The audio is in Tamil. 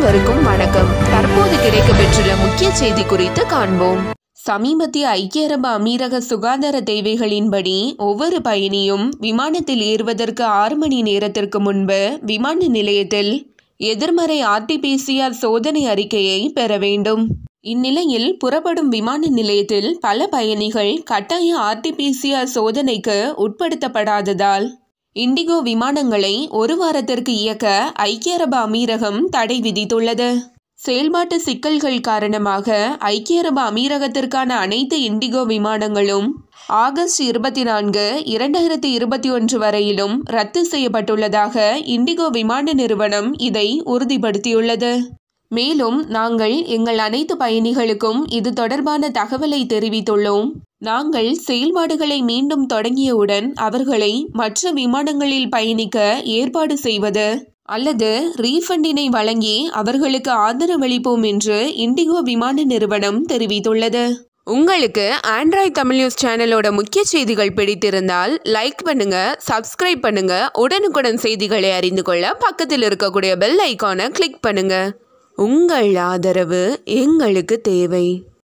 அனைவருக்கும் வணக்கம் தற்போது கிடைக்கப்பெற்றுள்ள முக்கிய செய்தி குறித்து காண்போம் சமீபத்திய ஐக்கிய அரபு அமீரக சுகாதார தேவைகளின்படி ஒவ்வொரு பயணியும் விமானத்தில் ஏறுவதற்கு ஆறு மணி நேரத்திற்கு முன்பு விமான நிலையத்தில் எதிர்மறை ஆர்டிபிசிஆர் சோதனை அறிக்கையை பெற வேண்டும் இந்நிலையில் புறப்படும் விமான நிலையத்தில் பல பயணிகள் கட்டாய ஆர்டிபிசிஆர் சோதனைக்கு உட்படுத்தப்படாததால் இண்டிகோ விமானங்களை ஒரு வாரத்திற்கு இயக்க ஐக்கிய அரபு அமீரகம் தடை விதித்துள்ளது செயல்பாட்டு சிக்கல்கள் காரணமாக ஐக்கிய அரபு அமீரகத்திற்கான அனைத்து இண்டிகோ விமானங்களும் ஆகஸ்ட் இருபத்தி நான்கு இரண்டாயிரத்தி இருபத்தி ஒன்று வரையிலும் ரத்து செய்யப்பட்டுள்ளதாக இண்டிகோ விமான நிறுவனம் இதை உறுதிப்படுத்தியுள்ளது மேலும் நாங்கள் எங்கள் அனைத்து பயணிகளுக்கும் இது தொடர்பான தகவலை தெரிவித்துள்ளோம் நாங்கள் செயல்பாடுகளை மீண்டும் தொடங்கியவுடன் அவர்களை மற்ற விமானங்களில் பயணிக்க ஏற்பாடு செய்வது அல்லது ரீஃபண்டினை வழங்கி அவர்களுக்கு ஆதரவளிப்போம் என்று இண்டிகோ விமான நிறுவனம் தெரிவித்துள்ளது உங்களுக்கு ஆண்ட்ராய்ட் தமிழ் நியூஸ் சேனலோட முக்கிய செய்திகள் பிடித்திருந்தால் லைக் பண்ணுங்க சப்ஸ்கிரைப் பண்ணுங்க உடனுக்குடன் செய்திகளை அறிந்து கொள்ள பக்கத்தில் இருக்கக்கூடிய பெல் ஐக்கானை கிளிக் பண்ணுங்க உங்கள் ஆதரவு எங்களுக்கு தேவை